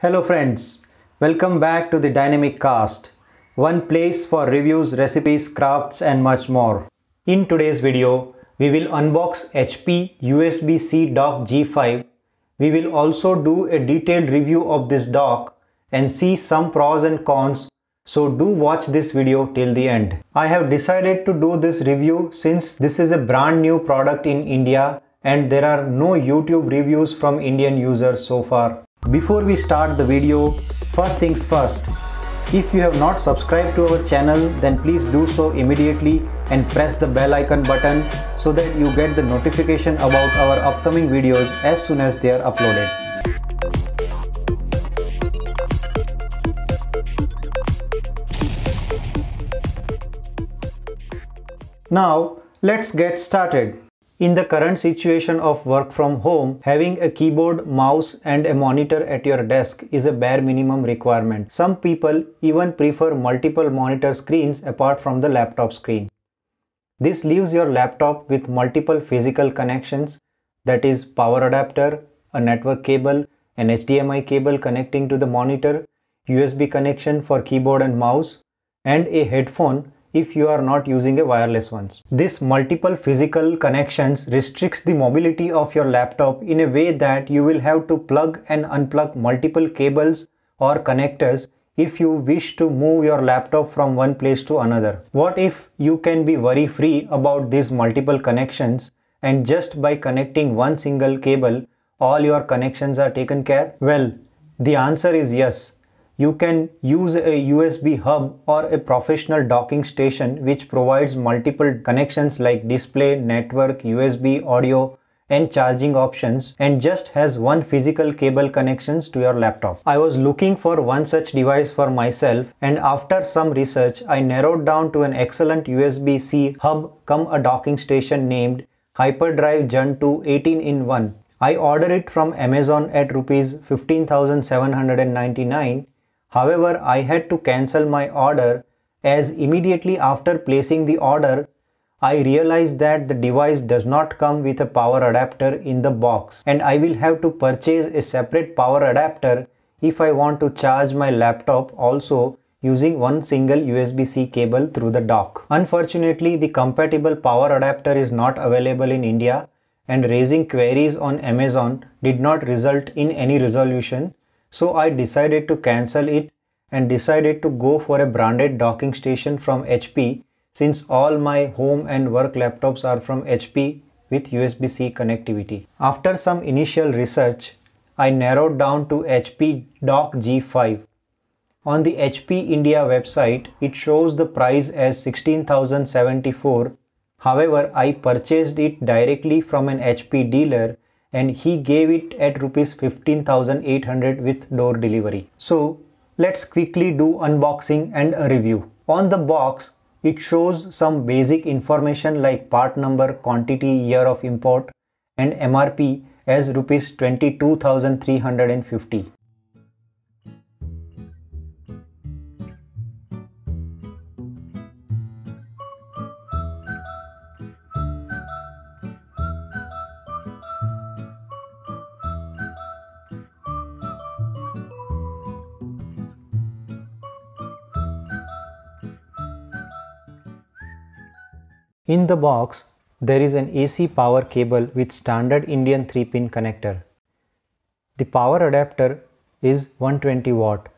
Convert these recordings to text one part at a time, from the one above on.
Hello friends, welcome back to the Dynamic Cast, one place for reviews, recipes, crafts and much more. In today's video, we will unbox HP USB-C dock G5. We will also do a detailed review of this dock and see some pros and cons, so do watch this video till the end. I have decided to do this review since this is a brand new product in India and there are no YouTube reviews from Indian users so far. Before we start the video, first things first, if you have not subscribed to our channel then please do so immediately and press the bell icon button so that you get the notification about our upcoming videos as soon as they are uploaded. Now let's get started. In the current situation of work from home, having a keyboard, mouse and a monitor at your desk is a bare minimum requirement. Some people even prefer multiple monitor screens apart from the laptop screen. This leaves your laptop with multiple physical connections that is power adapter, a network cable, an HDMI cable connecting to the monitor, USB connection for keyboard and mouse, and a headphone if you are not using a wireless ones. This multiple physical connections restricts the mobility of your laptop in a way that you will have to plug and unplug multiple cables or connectors if you wish to move your laptop from one place to another. What if you can be worry free about these multiple connections and just by connecting one single cable all your connections are taken care? Well, the answer is yes you can use a USB hub or a professional docking station which provides multiple connections like display, network, USB, audio and charging options and just has one physical cable connections to your laptop. I was looking for one such device for myself and after some research I narrowed down to an excellent USB-C hub come a docking station named Hyperdrive Gen 2 18 in 1. I ordered it from Amazon at rupees 15799 However, I had to cancel my order as immediately after placing the order, I realized that the device does not come with a power adapter in the box and I will have to purchase a separate power adapter if I want to charge my laptop also using one single USB-C cable through the dock. Unfortunately, the compatible power adapter is not available in India and raising queries on Amazon did not result in any resolution so I decided to cancel it and decided to go for a branded docking station from HP since all my home and work laptops are from HP with USB-C connectivity. After some initial research, I narrowed down to HP Dock G5. On the HP India website, it shows the price as 16074. However, I purchased it directly from an HP dealer and he gave it at rupees 15800 with door delivery. So let's quickly do unboxing and a review. On the box, it shows some basic information like part number, quantity, year of import and MRP as rupees 22,350. In the box, there is an AC power cable with standard Indian 3-pin connector. The power adapter is 120 watt.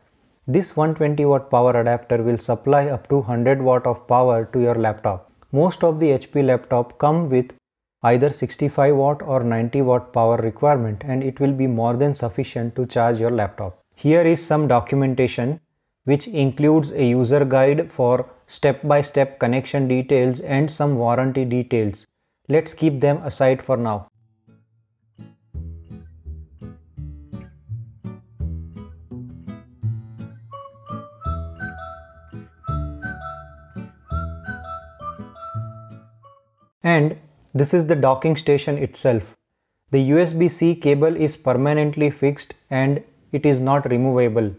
This 120 watt power adapter will supply up to 100 watt of power to your laptop. Most of the HP laptop come with either 65 watt or 90 watt power requirement and it will be more than sufficient to charge your laptop. Here is some documentation which includes a user guide for step-by-step -step connection details and some warranty details. Let's keep them aside for now. And this is the docking station itself. The USB-C cable is permanently fixed and it is not removable.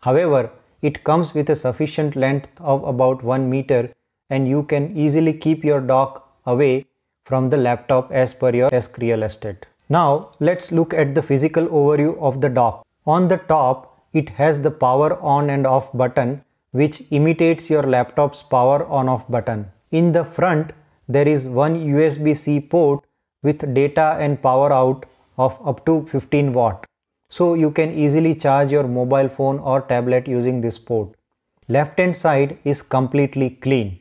However, it comes with a sufficient length of about 1 meter and you can easily keep your dock away from the laptop as per your desk real estate. Now let's look at the physical overview of the dock. On the top, it has the power on and off button which imitates your laptop's power on off button. In the front, there is one USB-C port with data and power out of up to 15 watt so you can easily charge your mobile phone or tablet using this port. Left hand side is completely clean.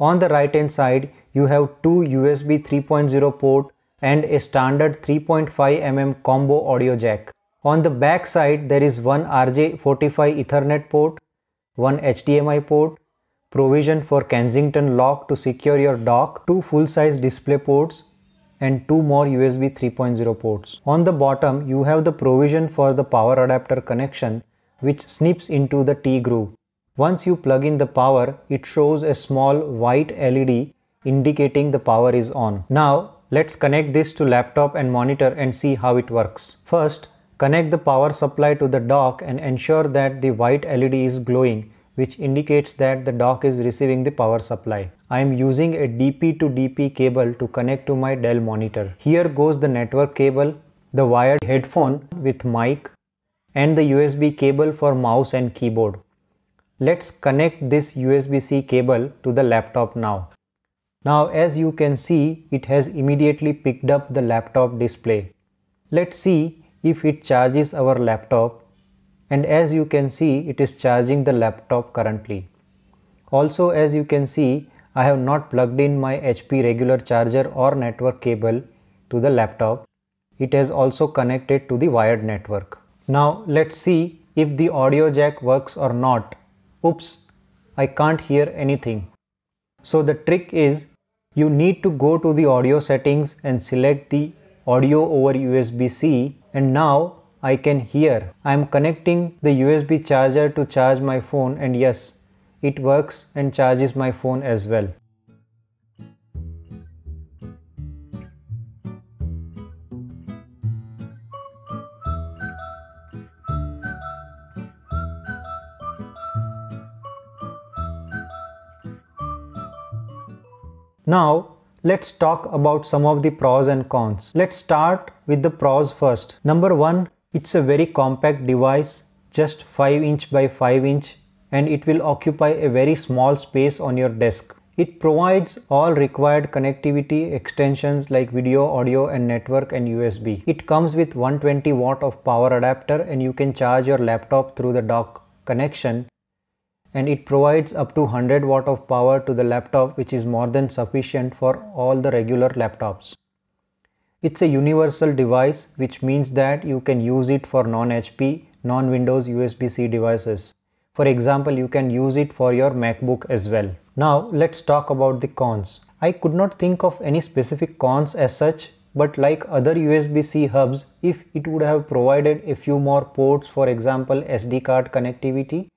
On the right hand side you have two USB 3.0 port and a standard 3.5mm combo audio jack. On the back side there is one RJ45 Ethernet port, one HDMI port, provision for Kensington lock to secure your dock, two full size display ports and two more USB 3.0 ports. On the bottom, you have the provision for the power adapter connection which snips into the T groove. Once you plug in the power, it shows a small white LED indicating the power is on. Now, let's connect this to laptop and monitor and see how it works. First, connect the power supply to the dock and ensure that the white LED is glowing which indicates that the dock is receiving the power supply. I am using a DP to DP cable to connect to my Dell monitor. Here goes the network cable, the wired headphone with mic and the USB cable for mouse and keyboard. Let's connect this USB-C cable to the laptop now. Now as you can see, it has immediately picked up the laptop display. Let's see if it charges our laptop and as you can see, it is charging the laptop currently. Also as you can see, I have not plugged in my HP regular charger or network cable to the laptop. It has also connected to the wired network. Now let's see if the audio jack works or not. Oops, I can't hear anything. So the trick is you need to go to the audio settings and select the audio over USB-C and now I can hear. I am connecting the USB charger to charge my phone and yes, it works and charges my phone as well. Now let's talk about some of the pros and cons. Let's start with the pros first. Number one, it's a very compact device, just 5 inch by 5 inch and it will occupy a very small space on your desk. It provides all required connectivity extensions like video, audio and network and USB. It comes with 120 watt of power adapter and you can charge your laptop through the dock connection and it provides up to 100 watt of power to the laptop which is more than sufficient for all the regular laptops. It's a universal device which means that you can use it for non-HP, non-Windows USB-C devices. For example, you can use it for your MacBook as well. Now let's talk about the cons. I could not think of any specific cons as such, but like other USB-C hubs, if it would have provided a few more ports, for example SD card connectivity,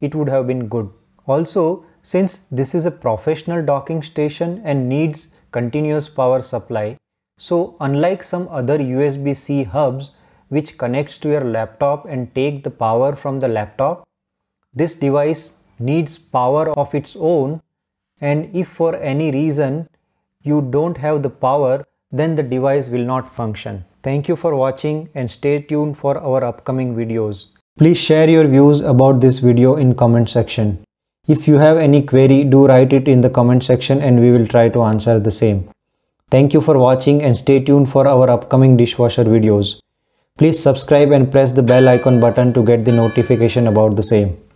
it would have been good. Also, since this is a professional docking station and needs continuous power supply, so unlike some other USB-C hubs which connects to your laptop and take the power from the laptop, this device needs power of its own and if for any reason you don't have the power then the device will not function. Thank you for watching and stay tuned for our upcoming videos. Please share your views about this video in comment section. If you have any query do write it in the comment section and we will try to answer the same. Thank you for watching and stay tuned for our upcoming dishwasher videos. Please subscribe and press the bell icon button to get the notification about the same.